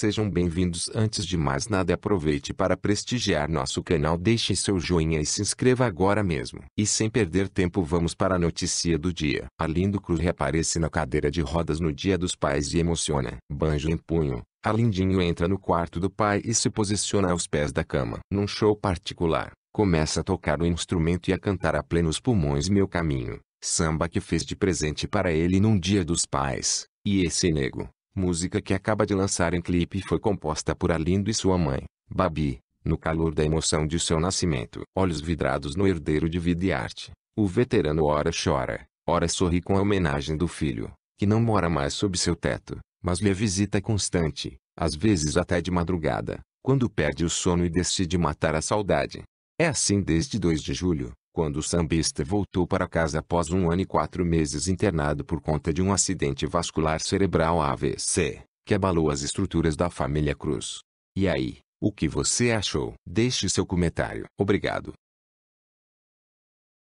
Sejam bem-vindos. Antes de mais nada, aproveite para prestigiar nosso canal. Deixe seu joinha e se inscreva agora mesmo. E sem perder tempo, vamos para a notícia do dia. Arlindo Cruz reaparece na cadeira de rodas no Dia dos Pais e emociona. Banjo em punho. Arlindinho entra no quarto do pai e se posiciona aos pés da cama. Num show particular, começa a tocar o instrumento e a cantar a plenos pulmões Meu Caminho, samba que fez de presente para ele num Dia dos Pais. E esse nego, música que acaba de lançar em clipe foi composta por Alindo e sua mãe, Babi, no calor da emoção de seu nascimento. Olhos vidrados no herdeiro de vida e arte, o veterano ora chora, ora sorri com a homenagem do filho, que não mora mais sob seu teto, mas lhe visita constante, às vezes até de madrugada, quando perde o sono e decide matar a saudade. É assim desde 2 de julho, quando o sambista voltou para casa após um ano e quatro meses internado por conta de um acidente vascular cerebral AVC, que abalou as estruturas da família Cruz. E aí, o que você achou? Deixe seu comentário. Obrigado.